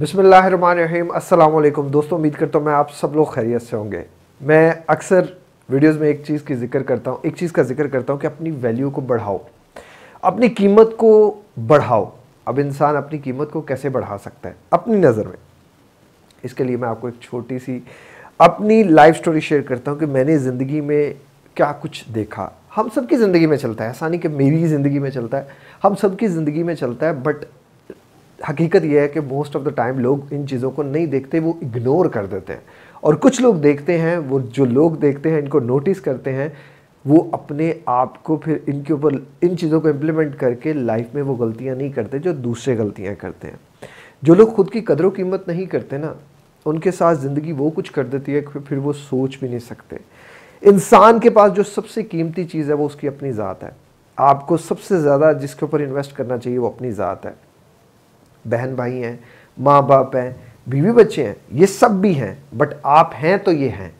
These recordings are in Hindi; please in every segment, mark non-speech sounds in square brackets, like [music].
बिसमीम अल्लाम दोस्तों उम्मीद करता हूँ मैं आप सब लोग खैरियत से होंगे मैं अक्सर वीडियोस में एक चीज़ की जिक्र करता हूँ एक चीज़ का जिक्र करता हूँ कि अपनी वैल्यू को बढ़ाओ अपनी कीमत को बढ़ाओ अब इंसान अपनी कीमत को कैसे बढ़ा सकता है अपनी नज़र में इसके लिए मैं आपको एक छोटी सी अपनी लाइफ स्टोरी शेयर करता हूँ कि मैंने ज़िंदगी में क्या कुछ देखा हम सब की ज़िंदगी में चलता है ऐसा नहीं कि मेरी ज़िंदगी में चलता है हम सब की ज़िंदगी में चलता है बट हकीकत यह है कि मोस्ट ऑफ द टाइम लोग इन चीज़ों को नहीं देखते वो इग्नोर कर देते हैं और कुछ लोग देखते हैं वो जो लोग देखते हैं इनको नोटिस करते हैं वो अपने आप को फिर इनके ऊपर इन चीज़ों को इम्प्लीमेंट करके लाइफ में वो गलतियाँ नहीं करते जो दूसरे गलतियाँ करते हैं जो लोग खुद की कदरों कीमत नहीं करते ना उनके साथ ज़िंदगी वो कुछ कर देती है फिर वो सोच भी नहीं सकते इंसान के पास जो सबसे कीमती चीज़ है वो उसकी अपनी ज़ात है आपको सबसे ज़्यादा जिसके ऊपर इन्वेस्ट करना चाहिए वो अपनी ज़ात है बहन भाई हैं माँ बाप हैं बीवी बच्चे हैं ये सब भी हैं बट आप हैं तो ये हैं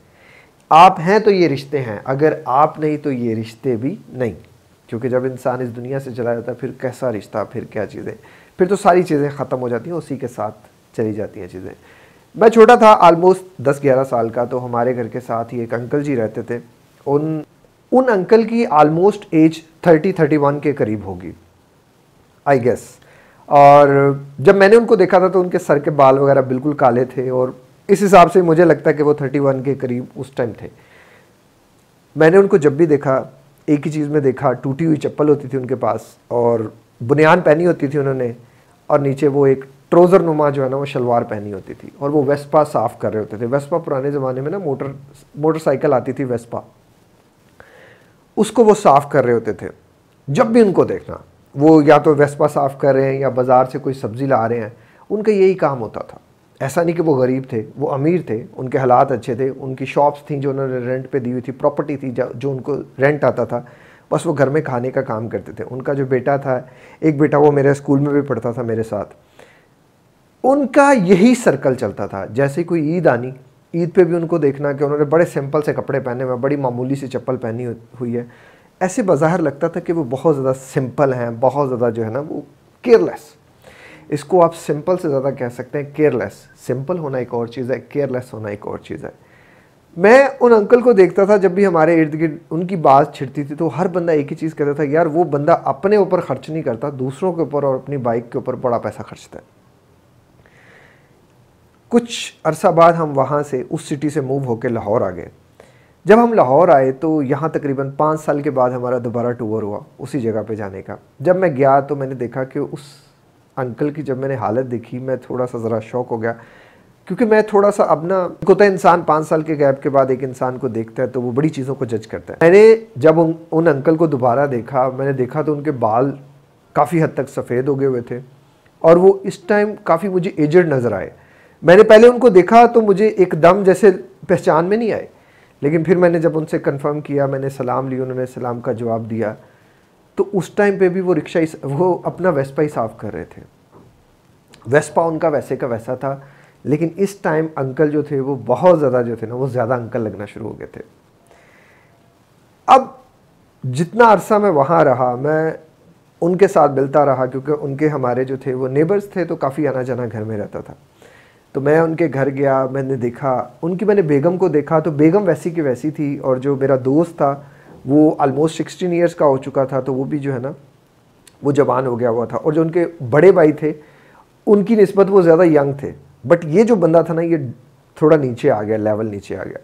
आप हैं तो ये रिश्ते हैं अगर आप नहीं तो ये रिश्ते भी नहीं क्योंकि जब इंसान इस दुनिया से चला जाता है फिर कैसा रिश्ता फिर क्या चीज़ें फिर तो सारी चीज़ें ख़त्म हो जाती हैं उसी के साथ चली जाती हैं चीज़ें मैं छोटा था आलमोस्ट दस ग्यारह साल का तो हमारे घर के साथ ही एक अंकल जी रहते थे उन उन अंकल की almost age thirty thirty one के करीब होगी आई गेस और जब मैंने उनको देखा था तो उनके सर के बाल वगैरह बिल्कुल काले थे और इस हिसाब से मुझे लगता है कि वो थर्टी वन के करीब उस टाइम थे मैंने उनको जब भी देखा एक ही चीज़ में देखा टूटी हुई चप्पल होती थी उनके पास और बुनियान पहनी होती थी उन्होंने और नीचे वो एक ट्रोज़र नुमा जो है ना वो शलवार पहनी होती थी और वो वेस्पा साफ़ कर रहे होते थे वेस्पा पुराने ज़माने में ना मोटर मोटरसाइकिल आती थी वेस्पा उसको वो साफ़ कर रहे होते थे जब भी उनको देखना वो या तो वेस्पा साफ़ कर रहे हैं या बाज़ार से कोई सब्ज़ी ला रहे हैं उनका यही काम होता था ऐसा नहीं कि वो गरीब थे वो अमीर थे उनके हालात अच्छे थे उनकी शॉप्स थी जो उन्होंने रेंट पे दी हुई थी प्रॉपर्टी थी जो उनको रेंट आता था बस वो घर में खाने का काम करते थे उनका जो बेटा था एक बेटा वो मेरे स्कूल में भी पढ़ता था मेरे साथ उनका यही सर्कल चलता था जैसे कोई ईद आनी ईद पे भी उनको देखना कि उन्होंने बड़े सिंपल से कपड़े पहने हुए बड़ी मामूली सी चप्पल पहनी हुई है ऐसे बाज़ार लगता था कि वो बहुत ज़्यादा सिंपल हैं बहुत ज़्यादा जो है ना वो केयरलेस इसको आप सिंपल से ज़्यादा कह सकते हैं केयरलेस सिंपल होना एक और चीज़ है केयरलेस होना एक और चीज़ है मैं उन अंकल को देखता था जब भी हमारे इर्द गिर्द उनकी बात छिड़ती थी तो हर बंदा एक ही चीज़ कहता था यार वो बंदा अपने ऊपर खर्च नहीं करता दूसरों के ऊपर और अपनी बाइक के ऊपर बड़ा पैसा खर्चता है कुछ अरसा बाद हम वहाँ से उस सिटी से मूव होकर लाहौर आ गए जब हम लाहौर आए तो यहाँ तकरीबन पाँच साल के बाद हमारा दोबारा टूर हुआ उसी जगह पे जाने का जब मैं गया तो मैंने देखा कि उस अंकल की जब मैंने हालत देखी मैं थोड़ा सा ज़रा शौक हो गया क्योंकि मैं थोड़ा सा अपना ना इंसान पाँच साल के गैप के बाद एक इंसान को देखता है तो वो बड़ी चीज़ों को जज करता है मैंने जब उन, उन अंकल को दोबारा देखा मैंने देखा तो उनके बाल काफ़ी हद तक सफ़ेद हो गए हुए थे और वो इस टाइम काफ़ी मुझे एजड नज़र आए मैंने पहले उनको देखा तो मुझे एकदम जैसे पहचान में नहीं आए लेकिन फिर मैंने जब उनसे कंफर्म किया मैंने सलाम ली उन्होंने सलाम का जवाब दिया तो उस टाइम पे भी वो रिक्शा इस वो अपना वेस्पा ही साफ़ कर रहे थे वेस्पा उनका वैसे का वैसा था लेकिन इस टाइम अंकल जो थे वो बहुत ज़्यादा जो थे ना वो ज़्यादा अंकल लगना शुरू हो गए थे अब जितना अरसा मैं वहाँ रहा मैं उनके साथ मिलता रहा क्योंकि उनके हमारे जो थे वो नेबर्स थे तो काफ़ी आना जाना घर में रहता था तो मैं उनके घर गया मैंने देखा उनकी मैंने बेगम को देखा तो बेगम वैसी की वैसी थी और जो मेरा दोस्त था वो आलमोस्ट सिक्सटीन ईयर्स का हो चुका था तो वो भी जो है ना वो जवान हो गया हुआ था और जो उनके बड़े भाई थे उनकी नस्बत वो ज़्यादा यंग थे बट ये जो बंदा था ना ये थोड़ा नीचे आ गया लेवल नीचे आ गया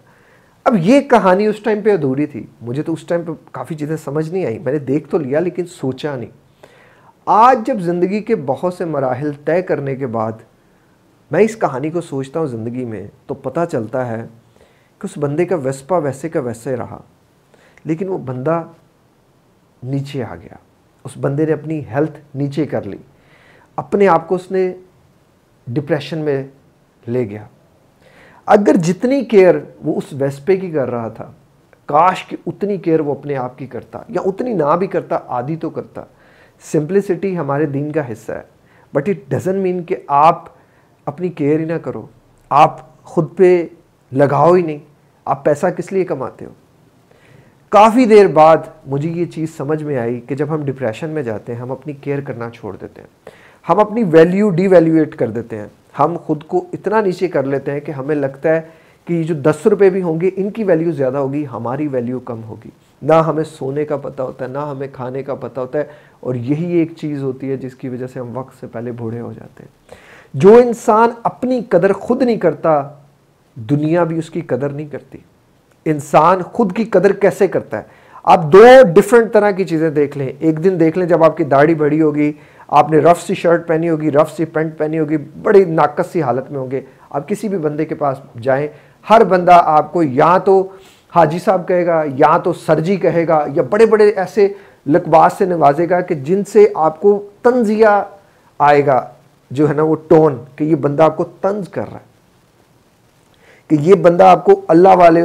अब ये कहानी उस टाइम पे अधूरी थी मुझे तो उस टाइम पे काफ़ी चीज़ें समझ नहीं आई मैंने देख तो लिया लेकिन सोचा नहीं आज जब ज़िंदगी के बहुत से मराहल तय करने के बाद मैं इस कहानी को सोचता हूँ ज़िंदगी में तो पता चलता है कि उस बंदे का वेस्पा वैसे का वैसे रहा लेकिन वो बंदा नीचे आ गया उस बंदे ने अपनी हेल्थ नीचे कर ली अपने आप को उसने डिप्रेशन में ले गया अगर जितनी केयर वो उस वेस्पे की कर रहा था काश कि उतनी केयर वो अपने आप की करता या उतनी ना भी करता आदि तो करता सिंप्लिसिटी हमारे दिन का हिस्सा है बट इट डजेंट मीन कि आप अपनी केयर ही ना करो आप खुद पे लगाओ ही नहीं आप पैसा किस लिए कमाते हो काफ़ी देर बाद मुझे ये चीज़ समझ में आई कि जब हम डिप्रेशन में जाते हैं हम अपनी केयर करना छोड़ देते हैं हम अपनी वैल्यू डिवेल्यूएट कर देते हैं हम खुद को इतना नीचे कर लेते हैं कि हमें लगता है कि जो दस रुपये भी होंगे इनकी वैल्यू ज़्यादा होगी हमारी वैल्यू कम होगी ना हमें सोने का पता होता है ना हमें खाने का पता होता है और यही एक चीज़ होती है जिसकी वजह से हम वक्त से पहले बूढ़े हो जाते हैं जो इंसान अपनी कदर खुद नहीं करता दुनिया भी उसकी कदर नहीं करती इंसान खुद की कदर कैसे करता है आप दो डिफरेंट तरह की चीज़ें देख लें एक दिन देख लें जब आपकी दाढ़ी बड़ी होगी आपने रफ सी शर्ट पहनी होगी रफ सी पेंट पहनी होगी बड़ी नाकस सी हालत में होंगे आप किसी भी बंदे के पास जाएं हर बंदा आपको या तो हाजी साहब कहेगा या तो सरजी कहेगा या बड़े बड़े ऐसे लकबास से नवाजेगा कि जिनसे आपको तंजिया आएगा जो है ना वो टोन कि ये बंदा आपको तंज कर रहा है कि ये बंदा आपको अल्लाह वाले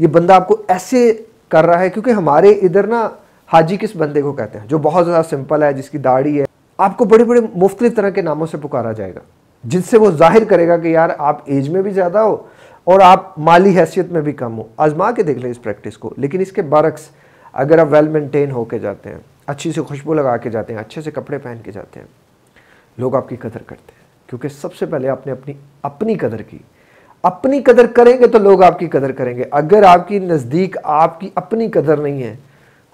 ये बंदा आपको ऐसे कर रहा है क्योंकि हमारे इधर ना हाजी किस बंदे को कहते हैं जो बहुत ज़्यादा सिंपल है जिसकी दाढ़ी है आपको बड़े बड़े मुख्तलिफ तरह के नामों से पुकारा जाएगा जिनसे वो जाहिर करेगा कि यार आप एज में भी ज़्यादा हो और आप माली हैसियत में भी कम हो आजमा के देख लें इस प्रैक्टिस को लेकिन इसके बरक्स अगर आप वेल मेंटेन होकर जाते हैं अच्छी से खुशबू लगा के जाते हैं अच्छे से कपड़े पहन के जाते हैं लोग आपकी कदर करते हैं क्योंकि सबसे पहले आपने अपनी अपनी कदर की अपनी कदर करेंगे तो लोग आपकी कदर करेंगे अगर आपकी नज़दीक आपकी अपनी कदर नहीं है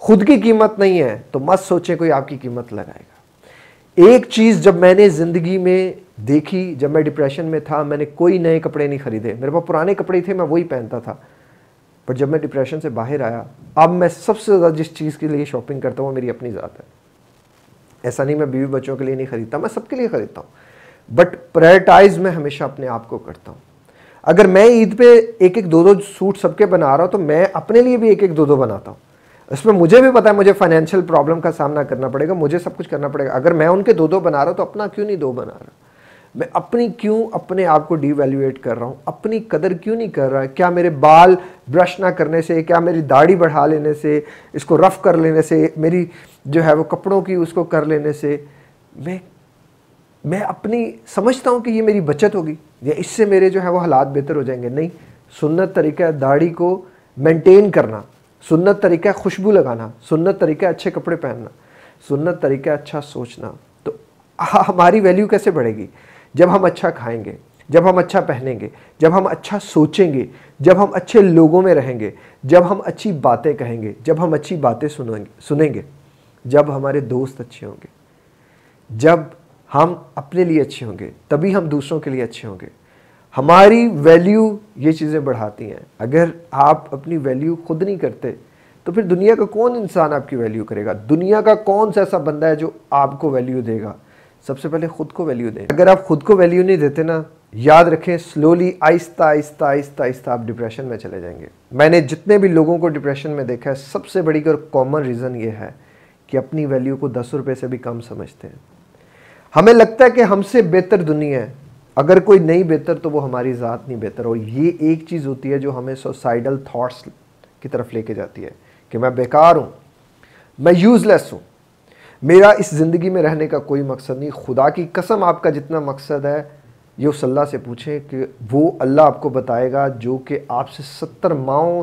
खुद की कीमत नहीं है तो मत सोचें कोई आपकी कीमत लगाएगा एक चीज़ जब मैंने ज़िंदगी में देखी जब मैं डिप्रेशन में था मैंने कोई नए कपड़े नहीं ख़रीदे मेरे पास पुराने कपड़े थे मैं वही पहनता था बट जब मैं डिप्रेशन से बाहर आया अब मैं सबसे ज़्यादा जिस चीज़ के लिए शॉपिंग करता हूँ वो मेरी अपनी ज़ात है ऐसा नहीं मैं बीवी बच्चों के लिए नहीं ख़रीदता मैं सबके लिए ख़रीदता हूँ बट प्रायरटाइज मैं हमेशा अपने आप को करता हूँ अगर मैं ईद पे एक एक दो दो सूट सबके बना रहा हूँ तो मैं अपने लिए भी एक एक दो दो बनाता हूँ इसमें मुझे भी पता है मुझे फाइनेंशियल प्रॉब्लम का सामना करना पड़ेगा मुझे सब कुछ करना पड़ेगा अगर मैं उनके दो दो बना रहा हूँ तो अपना क्यों नहीं दो बना रहा मैं अपनी क्यों अपने आप को डिवेल्यूएट कर रहा हूँ अपनी कदर क्यों नहीं कर रहा है क्या मेरे बाल ब्रश ना करने से क्या मेरी दाढ़ी बढ़ा लेने से इसको रफ़ कर लेने से मेरी जो है वो कपड़ों की उसको कर लेने से मैं मैं अपनी समझता हूँ कि ये मेरी बचत होगी या इससे मेरे जो है वो हालात बेहतर हो जाएंगे नहीं सुन्नत तरीका दाढ़ी को मेंटेन करना सुन्नत तरीका खुशबू लगाना सुन्नत तरीका अच्छे कपड़े पहनना सुन्नत तरीका अच्छा सोचना तो [laughs] हमारी वैल्यू कैसे बढ़ेगी जब हम अच्छा खाएंगे जब हम अच्छा पहनेंगे जब हम अच्छा सोचेंगे जब हम अच्छे लोगों में रहेंगे जब हम अच्छी बातें कहेंगे जब हम अच्छी बातें सुनेंगे सुनेंगे जब हमारे दोस्त अच्छे होंगे जब हम अपने लिए अच्छे होंगे तभी हम दूसरों के लिए अच्छे होंगे हमारी वैल्यू ये चीज़ें बढ़ाती हैं अगर आप अपनी वैल्यू खुद नहीं करते तो फिर दुनिया का कौन इंसान आपकी वैल्यू करेगा दुनिया का कौन सा ऐसा बंदा है जो आपको वैल्यू देगा सबसे पहले खुद को वैल्यू दें अगर आप खुद को वैल्यू नहीं देते ना याद रखें स्लोली आहिस्ता आहिस्ता आहिस्ता आहिस्ता आप डिप्रेशन में चले जाएंगे मैंने जितने भी लोगों को डिप्रेशन में देखा है सबसे बड़ी और कॉमन रीज़न ये है कि अपनी वैल्यू को दस रुपये से भी कम समझते हैं हमें लगता है कि हमसे बेहतर दुनिया है अगर कोई नहीं बेहतर तो वो हमारी ज़ात नहीं बेहतर और ये एक चीज़ होती है जो हमें सोसाइडल थाट्स की तरफ लेके जाती है कि मैं बेकार हूँ मैं यूज़लेस हूँ मेरा इस ज़िंदगी में रहने का कोई मकसद नहीं खुदा की कसम आपका जितना मकसद है ये उस अल्लाह से पूछें कि वो अल्लाह आपको बताएगा जो कि आपसे सत्तर माओ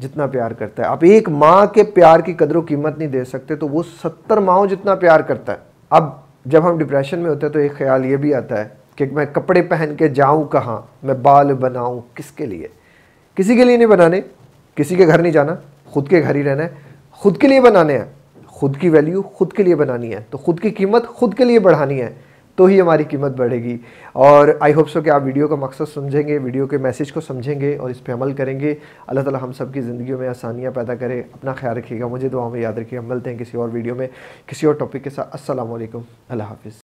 जितना प्यार करता है आप एक माँ के प्यार की कदर कीमत नहीं दे सकते तो वो सत्तर माओ जितना प्यार करता है अब जब हम डिप्रेशन में होते हैं तो एक ख्याल ये भी आता है कि मैं कपड़े पहन के जाऊँ कहाँ मैं बाल बनाऊँ किसके लिए किसी के लिए नहीं बनाने किसी के घर नहीं जाना खुद के घर ही रहना है खुद के लिए बनाने हैं खुद की वैल्यू खुद के लिए बनानी है तो खुद की कीमत खुद के लिए बढ़ानी है तो ही हमारी कीमत बढ़ेगी और आई होप सो कि आप वीडियो का मकसद समझेंगे वीडियो के मैसेज को समझेंगे और इस पर अमल करेंगे अल्लाह ताला हम सब की ज़िंदगी में आसानियाँ पैदा करें अपना ख्याल रखिएगा मुझे दुआ में याद रखिएगा मिलते हैं किसी और वीडियो में किसी और टॉपिक के साथ असलम अल्लाह हाफ़